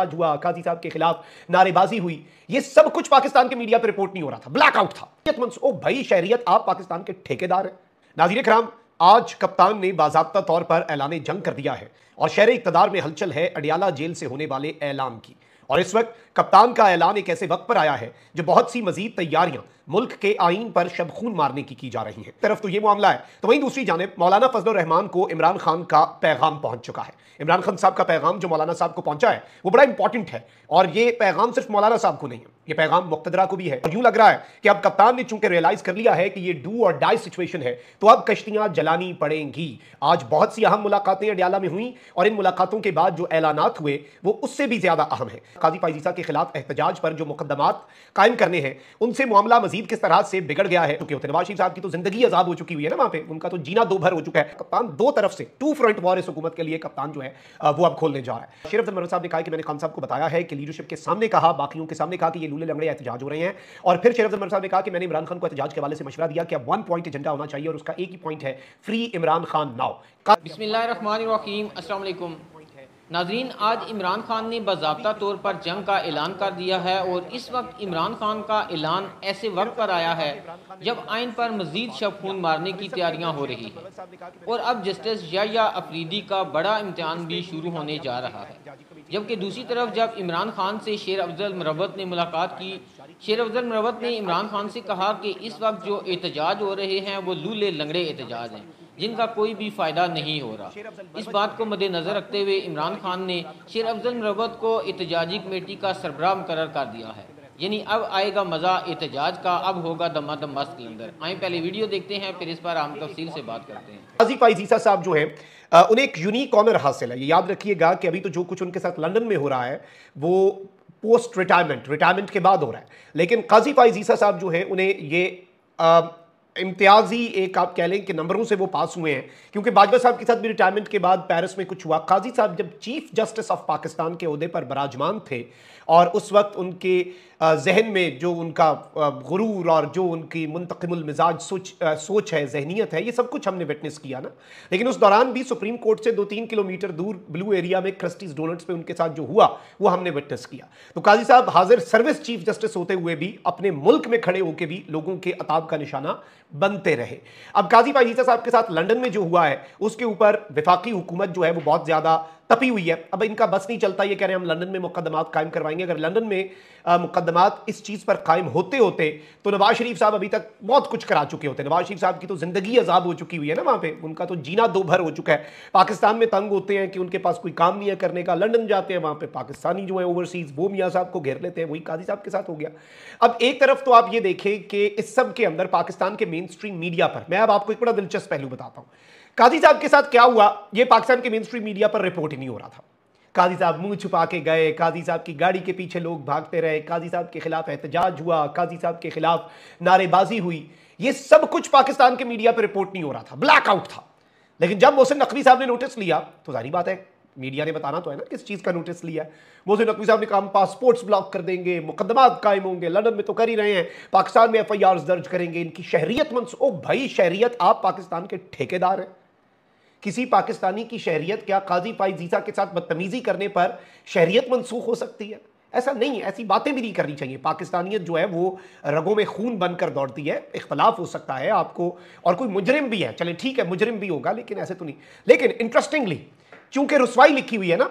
आज हुआ काजी साहब के खिलाफ नारेबाजी हुई ये सब कुछ पाकिस्तान के मीडिया पर रिपोर्ट नहीं हो रहा था ब्लैकआउट था ओ भाई शहरियत आप पाकिस्तान के ठेकेदार हैं नाजीर खराम आज कप्तान ने बाजाबता तौर पर ऐलान जंग कर दिया है और शहर इकतदार में हलचल है अडियाला जेल से होने वाले ऐलान की और इस वक्त कप्तान का ऐलान एक ऐसे वक्त पर आया है जो बहुत सी मजीद तैयारियां मुल्क के आइन पर शब खून मारने की की जा रही है तरफ तो ये मामला है तो वहीं दूसरी जानब मौलाना फजल रहमान को इमरान खान का पैगाम पहुंच चुका है इमरान खान साहब का पैगाम जो मौलाना साहब को पहुंचा है वो बड़ा इंपॉर्टेंट है और ये पैगाम सिर्फ मौलाना साहब को नहीं है ये पैगाम मुख्तरा को भी है यूं लग रहा है कि अब कप्तान ने चूंकि रियलाइज कर लिया है कि ये डू और डाई सिचुएशन है तो अब कश्तियां जलानी पड़ेंगी आज बहुत सी अहम मुलाकातें अडियाला में हुई और इन मुलाकातों के बाद जो ऐलानात हुए वो उससे भी ज्यादा अहम है काजी पाइजीसा के खिलाफ एहतजाज पर जो मुकदमा कायम करने हैं उनसे मामला मजीद किस तरह से बिगड़ गया है क्योंकि नवाज शरीफ साहब की तो जिंदगी आजाद हो चुकी हुई है ना वहां पे उनका तो जीना दो भर हो चुका है कप्तान दो तरफ से टू फ्रंट वॉर इस हुकूमत के लिए कप्तान जो है वो अब खोलने जा रहा है शरीफ अजमर साहब ने कहा कि मैंने खान साहब को बताया है कि लीडरशिप के सामने कहा बाकियों के सामने कहा कि ये लूले लंगड़े एहतजाज हो रहे हैं और फिर शरीफ अजमर साहब ने कहा कि मैंने इमरान खान को एहतजाज के हवाले से मशवरा दिया कि वन पॉइंट एजेंडा होना चाहिए और उसका एक ही पॉइंट है free Imran Khan now now बिस्मिल्लाम नाजरीन आज इमरान खान ने बाबा तौर पर जंग का ऐलान कर दिया है और इस वक्त इमरान खान का ऐलान ऐसे वक्त पर आया है जब आइन पर मजीद खून मारने की तैयारियां हो रही हैं और अब जस्टिस या अफरीदी का बड़ा इम्तहान भी शुरू होने जा रहा है जबकि दूसरी तरफ जब इमरान खान से शेर अफजल मरवत ने मुलाकात की शेर अफजल मरवत ने इमरान खान से कहा कि इस वक्त जो एहतजाज हो रहे हैं वो लूले लंगड़े एहतजाज हैं जिनका कोई भी फ़ायदा नहीं हो रहा इस बात को मद्देनज़र रखते हुए इमरान खान ने शेर अफजल मरवत को एहतजाजी कमेटी का सरबराह मुकर कर दिया है यानी अब आएगा मज़ा एहतजाज का अब होगा दमा दम मस्त के अंदर आए पहले वीडियो देखते हैं फिर इस पर हम तफसी से बात करते हैं काजी फाइजीसा साहब जो है उन्हें एक यूनिक ऑनर हासिल है ये याद रखिएगा कि अभी तो जो कुछ उनके साथ लंदन में हो रहा है वो पोस्ट रिटायरमेंट रिटायरमेंट के बाद हो रहा है लेकिन काजी फाइजीसा साहब जो है उन्हें ये इम्तियाजी एक आप कह लें कि नंबरों से वो पास हुए हैं क्योंकि बाजवा साहब के साथ भी रिटायरमेंट के बाद पेरिस में कुछ हुआ काजी साहब जब चीफ जस्टिस ऑफ पाकिस्तान के अहदे पर बराजमान थे और उस वक्त उनके जहन में जो उनका गुरूर और जो उनकी मिजाज सोच सोच है जहनीत है ये सब कुछ हमने विटनेस किया ना लेकिन उस दौरान भी सुप्रीम कोर्ट से दो तीन किलोमीटर दूर ब्लू एरिया में क्रस्टीज डोनट्स पे उनके साथ जो हुआ वो हमने विटनेस किया तो काजी साहब हाजिर सर्विस चीफ जस्टिस होते हुए भी अपने मुल्क में खड़े होकर भी लोगों के अताब का निशाना बनते रहे अब काजी पाजीसा साहब के साथ लंडन में जो हुआ है उसके ऊपर विफाकी हुकूमत जो है वो बहुत ज़्यादा तपी हुई है अब इनका बस नहीं चलता ये कह रहे हैं हम लंदन में मुकदमात कायम करवाएंगे अगर लंदन में मुकदमात इस चीज़ पर कायम होते होते तो नवाज शरीफ साहब अभी तक बहुत कुछ करा चुके होते नवाज शरीफ साहब की तो ज़िंदगी अजाब हो चुकी हुई है ना वहाँ पर उनका तो जीना दो भर हो चुका है पाकिस्तान में तंग होते हैं कि उनके पास कोई काम नहीं है करने का लंडन जाते हैं वहाँ पर पाकिस्तानी जो है ओवरसीज़ वो मियाँ साहब को घेर लेते हैं वही काजी साहब के साथ हो गया अब एक तरफ तो आप ये देखें कि इस सब के अंदर पाकिस्तान के मेन स्ट्रीम मीडिया पर मैं अब आपको एक बड़ा दिलचस्प पहलू बताता हूँ काजी साहब के साथ क्या हुआ ये पाकिस्तान के मेन स्ट्रीम मीडिया पर रिपोर्ट ही नहीं हो रहा था काजी साहब मुंह छुपा के गए काजी साहब की गाड़ी के पीछे लोग भागते रहे काजी साहब के खिलाफ एहतजाज हुआ काजी साहब के खिलाफ नारेबाजी हुई ये सब कुछ पाकिस्तान के मीडिया पर रिपोर्ट नहीं हो रहा था ब्लैकआउट था लेकिन जब मोहसिन नकवी साहब ने नोटिस लिया तो जारी बात है मीडिया ने बताना तो है ना किस चीज़ का नोटिस लिया मोहसिन नकवी साहब ने कहा हम पासपोर्ट्स ब्लॉक कर देंगे मुकदमा कायम होंगे लंडन में तो कर ही रहे हैं पाकिस्तान में एफ आई दर्ज करेंगे इनकी शहरीत मनसूख भाई शहरीत आप पाकिस्तान के ठेकेदार हैं किसी पाकिस्तानी की शहरीत क्या काजी जीज़ा के साथ बदतमीजी करने पर शहरीत मनसूख हो सकती है ऐसा नहीं है ऐसी बातें भी नहीं करनी चाहिए पाकिस्तानियत जो है वो रगों में खून बनकर दौड़ती है इख्तलाफ हो सकता है आपको और कोई मुजरिम भी है चले ठीक है मुजरिम भी होगा लेकिन ऐसे तो नहीं लेकिन इंटरेस्टिंगली चूंकि रसवाई लिखी हुई है ना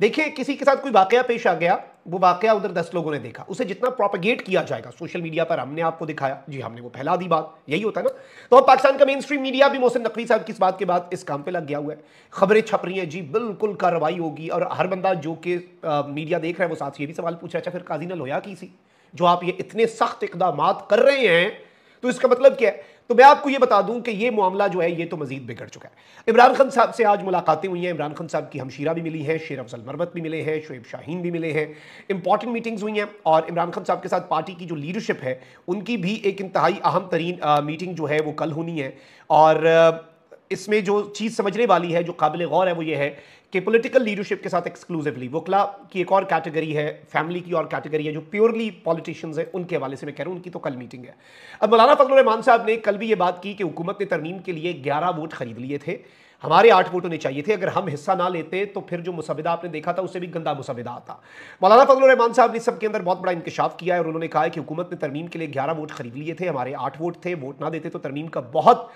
देखिए किसी के साथ कोई वाकया पेश आ गया वो वाकया उधर दस लोगों ने देखा उसे जितना प्रोपगेट किया जाएगा सोशल मीडिया पर हमने आपको दिखाया जी हमने वो फैला दी बात यही होता है ना तो अब पाकिस्तान का मेन स्ट्रीम मीडिया भी मोहसिन नकवी साहब की इस बात के बाद इस काम पर लग गया हुआ है खबरें छप रही हैं जी बिल्कुल कार्रवाई होगी और हर बंदा जो कि मीडिया देख रहा है वो साथ ये भी सवाल पूछा अच्छा फिर काजी ने लोया की सी जो आप ये इतने सख्त इकदाम कर रहे हैं तो इसका मतलब क्या है तो मैं आपको ये बता दूं कि ये मामला जो है ये तो मजीद बिगड़ चुका है इमरान खान साहब से आज मुलाकातें हुई हैं इमरान खान साहब की हमशीरा भी मिली है शेर अफजल मरबत भी मिले हैं शुएब शाहीन भी मिले हैं इंपॉर्टेंट मीटिंग्स हुई हैं और इमरान खान साहब के साथ पार्टी की जो लीडरशिप है उनकी भी एक इंतहाई अहम तरीन मीटिंग जो है वो कल होनी है और इसमें जो चीज़ समझने वाली है जो काबिल गौर है वो ये है कि पॉलिटिकल लीडरशिप के साथ एक्सक्लूसिवली वकला की एक और कैटेगरी है फैमिली की और कैटेगरी है जो प्योरली पॉलिटिशियंस हैं उनके हवाले से मैं कह रहा हूँ उनकी तो कल मीटिंग है अब मौलाना फजल रहमान साहब ने कल भी ये बात की कि हुकूमत ने तरमीम के लिए ग्यारह वोट खरीद लिए थे हमारे आठ वोट होने चाहिए थे अगर हम हिस्सा ना लेते तो फिर जो मुसविदा आपने देखा था उससे भी गंदा मुसविदा आता मौलाना फजल रहमान साहब ने सबके अंदर बहुत बड़ा इंकशाफ किया है और उन्होंने कहा कि हुकूमत ने तरमीम के लिए ग्यारह वोट खरीद लिए थे हमारे आठ वोट थे वोट ना देते तो तरमीम का बहुत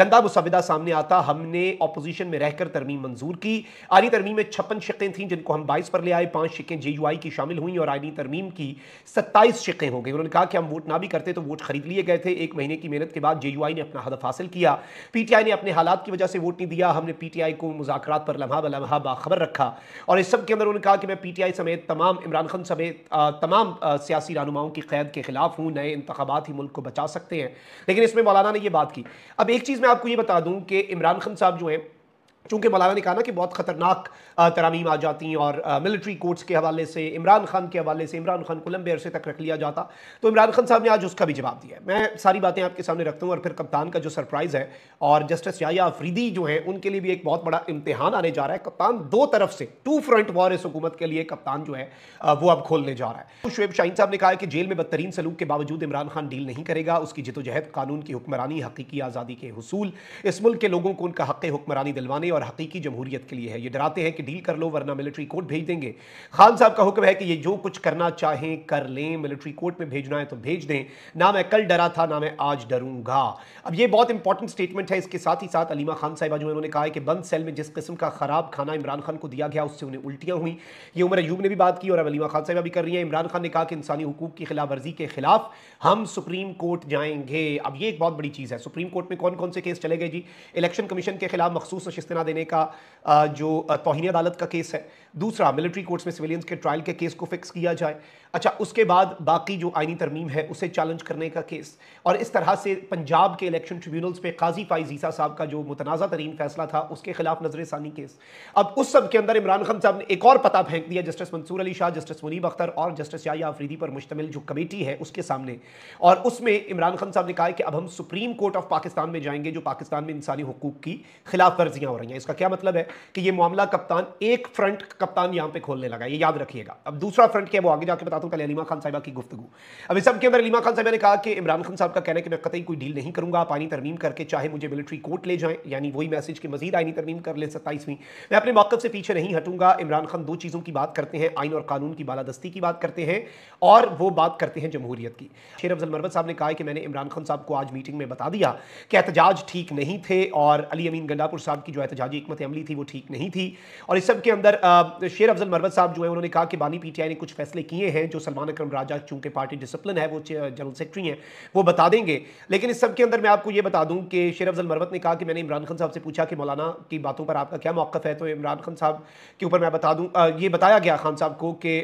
गंदा मुसविदा सामने आता हमने अपोजिशन में रहकर तरमीम मंजूर की आनी तरमीम में छप्पन शिकें थीं जिनको हम बाईस पर ले आए पाँच शिकें जे यू आई की शामिल हुई और आनी तरमीम की सत्ताईस शिकें हो गई उन्होंने कहा कि हम वोट ना भी करते तो वोट खरीद लिए गए थे एक महीने की मेहनत के बाद जे यू आई ने अपना हदफ हासिल किया पी टी आई ने अपने हालात की वजह से वोट नहीं दिया हमने पीटीआई को मुजाकर पर लम्हा लम्हा बाखबर रखा और इस सब के अंदर उन्होंने कहा कि मैं पीटीआई समेत तमाम इमरान खान समेत तमाम सियासी रहनुमाओं की कैद के खिलाफ हूँ नए इंतबात ही मुल्क को बचा सकते हैं लेकिन इसमें मौलाना ने यह बात की अब एक चीज़ मैं आपको ये बता दूँ कि इमरान खान साहब जो हैं चूंकि मौलाना ने कहा ना कि बहुत ख़तरनाक तरामीम आ जाती हैं और मिलिट्री कोर्ट्स के हवाले से इमरान खान के हवाले से इमरान खान को लंबे अरसे तक रख लिया जाता तो इमरान खान साहब ने आज उसका भी जवाब दिया है मैं सारी बातें आपके सामने रखता हूँ और फिर कप्तान का जो सरप्राइज़ है और जस्टिस याया अफरीदी जो है उनके लिए भी एक बहुत बड़ा इम्तहान आने जा रहा है कप्तान दो तरफ से टू फ्रंट वॉर इस हुकूमत के लिए कप्तान जो है वो अब खोलने जा रहा है शुएब शाहीन साहब ने कहा कि जेल में बदतरीन सलूक के बावजूद इमरान खान डील नहीं करेगा उसकी जदोजहद कानून की हुक्मरानी हकीकी आज़ादी के हसूल इस मुल्क के लोगों को उनका हक हुक्मरानी दिलवाने और हकीकी जमहूरियत के लिए है ये डराते हैं कि डील कर लो वरना मिलिट्री कोर्ट भेज देंगे खान साहब का हुक्म है कि ये जो कुछ करना चाहें कर लें मिलिट्री कोर्ट में भेजना है तो भेज दें ना मैं कल डरा था ना मैं आज डरूंगा अब ये बहुत इंपॉर्टेंट स्टेटमेंट है इसके साथ ही साथ अलीमा खान साहिबा जो उन्होंने कहा है कि बंद सेल में जिस किस्म का खराब खाना इमरान खान को दिया गया उससे उन्हें उल्टियाँ हुई ये उमर अयूब ने भी बात की और अब अलीमा खान साहिबा भी कर रही है इमरान खान ने कहा कि इंसानी हकूक की खिलाफ वर्जी के खिलाफ हम सुप्रीम कोर्ट जाएंगे अब ये एक बहुत बड़ी चीज़ है सुप्रीम कोर्ट में कौन कौन से केस चले गए जी इलेक्शन कमीशन के खिलाफ मखसूस नशस्तना बना देने का जो तोहनी अदालत का केस है दूसरा मिलिट्री कोर्ट्स में सिविलियंस के ट्रायल के केस को फिक्स किया जाए अच्छा उसके बाद बाकी जो आइनी तरमीम है उसे चैलेंज करने का केस और इस तरह से पंजाब के इलेक्शन ट्रिब्यूनल्स पे काजी फाइज ईसा साहब का जो मुतनाज़ा तरीन फैसला था उसके खिलाफ नजर सानी केस अब उस सब के अंदर इमरान खान साहब ने एक और पता फेंक दिया जस्टिस मंसूर अली शाह जस्टिस मुनीब अख्तर और जस्टिस या आफरीदी पर मुश्तमिल जो कमेटी है उसके सामने और उसमें इमरान खान साहब ने कहा कि अब हम सुप्रीम कोर्ट ऑफ पाकिस्तान में जाएंगे जो पाकिस्तान में इंसानी हकूक की खिलाफ वर्जियाँ हो रही हैं इसका क्या मतलब है कि ये मामला कप्तान एक फ्रंट कप्तान यहां पे खोलने लगा ये याद रखिएगा अब दूसरा फ्रंट क्या वो आगे जाके बताता हूँ पहले अलीमा खान साहबा की गुफ्तु अब इस सब के अंदर अलीमा खान साहबा ने कहा कि इमरान खान साहब का कहना है कि मैं कतई कोई डील नहीं करूंगा आप आनी तरमीम करके चाहे मुझे मिलिट्री कोर्ट ले जाए यानी वही मैसेज की मजीद आईनी तरमीम कर ले सत्ताईसवीं मैं अपने मौकब से पीछे नहीं हटूंगा इमरान खान दो चीज़ों की बात करते हैं आइन और कानून की बालादस्ती की बात करते हैं और वो बात करते हैं जमहूरियत की शेर अफजल मरवत साहब ने कहा कि मैंने इमरान खान साहब को आज मीटिंग में बता दिया कि एहतजाज ठीक नहीं थे और अली अमीन गंडापुर साहब की जो एहतजाजी हमत अमली थी वो ठीक नहीं थी और इस सब के अंदर आ, शेर अफजल मरवत साहब जो है उन्होंने कहा कि बानी पीटीआई ने कुछ फैसले किए हैं जो सलमान अक्रम राजा चूंकि पार्टी डिसिप्लिन है वो जनरल सेक्रेटरी हैं वो बता देंगे लेकिन इस सब के अंदर मैं आपको ये बता दूं कि शेर अफजल मरवत ने कहा कि मैंने इमरान खान साहब से पूछा कि मौलाना की बातों पर आपका क्या मौक़ है तो इमरान खान साहब के ऊपर मैं बता दूँ ये बताया गया खान साहब को कि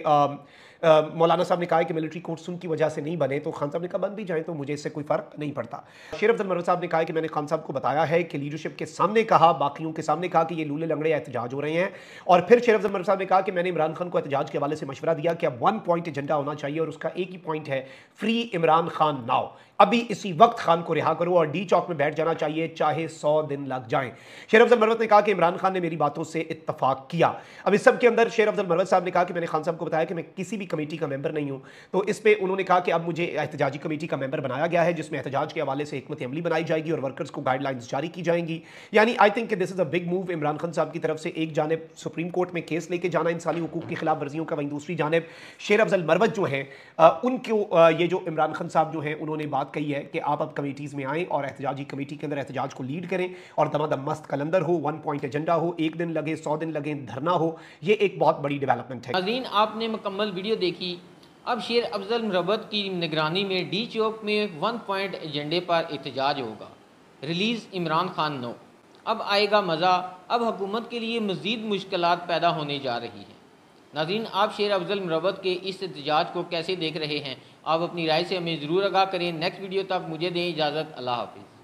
मौलाना साहब ने कहा कि मिलिट्री सुन की वजह से नहीं बने तो खान साहब ने कहा बन भी जाए तो मुझे इससे कोई फ़र्क नहीं पड़ता शेर अब्दुल मरवर साहब ने कहा कि मैंने खान साहब को बताया है कि लीडरशिप के सामने कहा बाकियों के सामने कहा कि ये लूले लंगड़े एहतजाज हो रहे हैं और फिर शेर अब्दुल मरवर साहब ने कहा कि मैंने इमरान खान को एहतजाज के हवाले से मशवरा दिया कि अब वन पॉइंट एजेंडा होना चाहिए और उसका एक ही पॉइंट है फ्री इमरान खान नाव अभी इसी वक्त खान को रिहा करो और डी चौक में बैठ जाना चाहिए चाहे सौ दिन लग जाएं शेर अफजल मरवत ने कहा कि इमरान खान ने मेरी बातों से इतफाक किया अब इस सब के अंदर शेर अफजल मरवत साहब ने कहा कि मैंने खान साहब को बताया कि मैं किसी भी की कमेटी का मेंबर नहीं हूं तो इस पर उन्होंने कहा कि अब मुझे एहतजाजी कमेटी का मेंबर बनाया गया है जिसमें एहतजाज के हवाले से हमत अमली बनाई जाएगी और वर्कर्स को गाइडलाइंस जारी की जाएंगी यानी I think this is a big move Imran Khan साहब की तरफ से एक जानब सुप्रीम कोर्ट में केस लेके जाना इंसानी हकूक की खिलाफ वर्जियों का वहीं दूसरी जानब शेर अफजल मरवत जो है उनको ये जो इमरान खान साहब जो है उन्होंने बात कही है कि आप अब कमेटीज़ में आए और एहतजाजी कमेटी के अंदर एहतजाज को लीड करें और दमा दम मस्त कलंदर हो वन पॉइंट एजेंडा हो एक दिन लगे सौ दिन लगे धरना हो ये एक बहुत बड़ी डेवलपमेंट है आपने मुकम्मल वीडियो देखी अब शेर अफजल मरबत की निगरानी में डी चौक में वन पॉइंट एजेंडे पर एहतजाज होगा रिलीज़ इमरान खान नो अब आएगा मज़ा अब हुकूमत के लिए मज़ीद मुश्किल पैदा होने जा रही हैं नाजीन आप शेर अफजल मरबत के इस एहतजाज को कैसे देख रहे हैं आप अपनी राय से हमें ज़रूर आगा करें नेक्स्ट वीडियो तक मुझे दें इजाज़त अल्लाह हाफिज़